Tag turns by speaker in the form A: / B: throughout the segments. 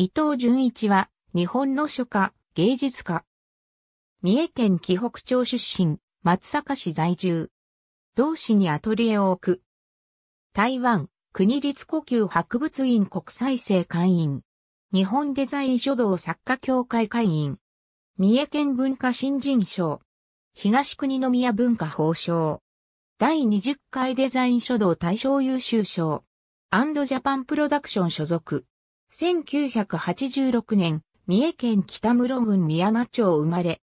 A: 伊藤淳一は、日本の書家、芸術家。三重県紀北町出身、松阪市在住。同市にアトリエを置く。台湾、国立呼吸博物院国際生会員。日本デザイン書道作家協会会員。三重県文化新人賞。東国宮文化法賞。第20回デザイン書道大賞優秀賞。アンドジャパンプロダクション所属。1986年、三重県北室郡宮間町生まれ、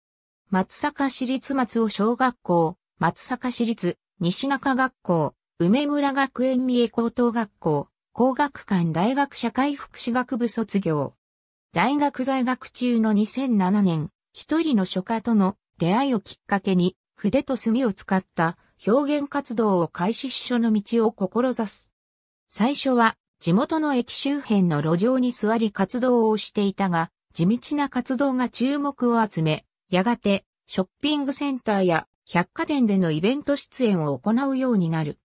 A: 松阪市立松尾小学校、松阪市立西中学校、梅村学園三重高等学校、工学館大学社会福祉学部卒業。大学在学中の2007年、一人の書家との出会いをきっかけに、筆と墨を使った表現活動を開始し書の道を志す。最初は地元の駅周辺の路上に座り活動をしていたが、地道な活動が注目を集め、やがてショッピングセンターや百貨店でのイベント出演を行うようになる。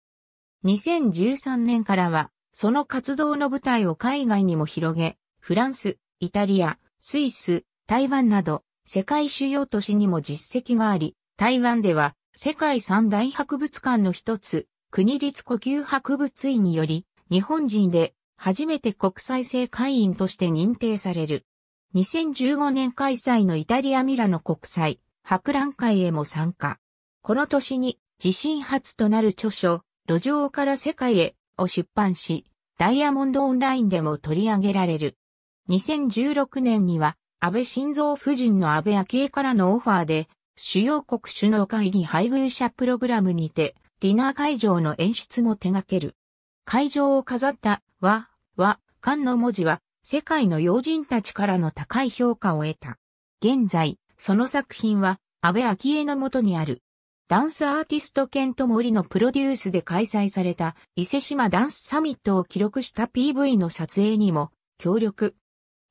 A: 2013年からは、その活動の舞台を海外にも広げ、フランス、イタリア、スイス、台湾など、世界主要都市にも実績があり、台湾では世界三大博物館の一つ、国立呼吸博物院により、日本人で初めて国際性会員として認定される。2015年開催のイタリアミラノ国際博覧会へも参加。この年に自身初となる著書、路上から世界へを出版し、ダイヤモンドオンラインでも取り上げられる。2016年には安倍晋三夫人の安倍昭恵からのオファーで、主要国首脳会議配偶者プログラムにて、ディナー会場の演出も手掛ける。会場を飾った和、和、漢の文字は世界の要人たちからの高い評価を得た。現在、その作品は安倍昭恵のもとにある。ダンスアーティスト兼と森のプロデュースで開催された伊勢島ダンスサミットを記録した PV の撮影にも協力。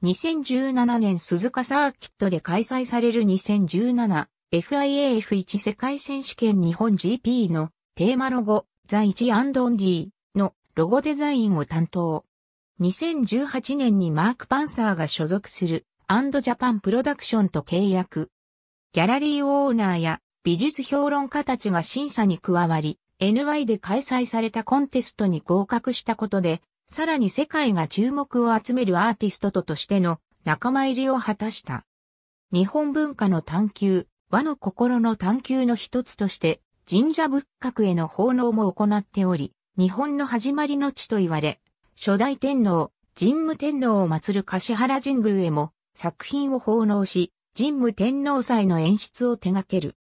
A: 2017年鈴鹿サーキットで開催される 2017FIAF1 世界選手権日本 GP のテーマロゴザイチアンドオンリーロゴデザインを担当。2018年にマーク・パンサーが所属するアンドジャパンプロダクションと契約。ギャラリーオーナーや美術評論家たちが審査に加わり、NY で開催されたコンテストに合格したことで、さらに世界が注目を集めるアーティストととしての仲間入りを果たした。日本文化の探求、和の心の探求の一つとして、神社仏閣への奉納も行っており、日本の始まりの地と言われ、初代天皇、神武天皇を祀る橿原神宮へも作品を奉納し、神武天皇祭の演出を手掛ける。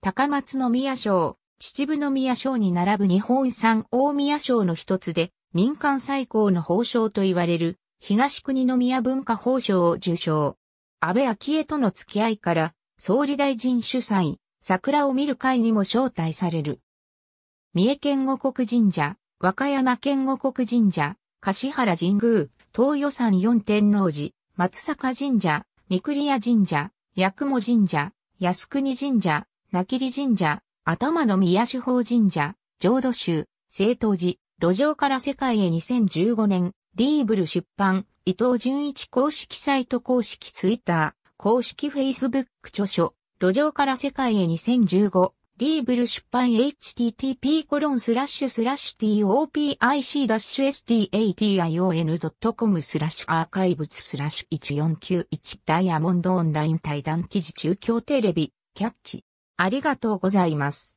A: 高松宮賞、秩父宮賞に並ぶ日本産大宮賞の一つで、民間最高の褒章と言われる、東国宮文化褒章を受賞。安倍昭恵との付き合いから、総理大臣主催、桜を見る会にも招待される。三重県五国神社、和歌山県五国神社、柏原神宮、東予山四天王寺、松坂神社、三栗神社、八雲神社、靖国神社、名切神社、頭の宮主法神社、浄土宗、聖東寺、路上から世界へ2015年、リーブル出版、伊藤淳一公式サイト公式ツイッター、公式フェイスブック著書、路上から世界へ2015、リーブル出版 http コロンスラッシュスラッシュ topic-station.com スラッシュアーカイブススラッシュ1491ダイヤモンドオンライン対談記事中京テレビキャッチありがとうございます。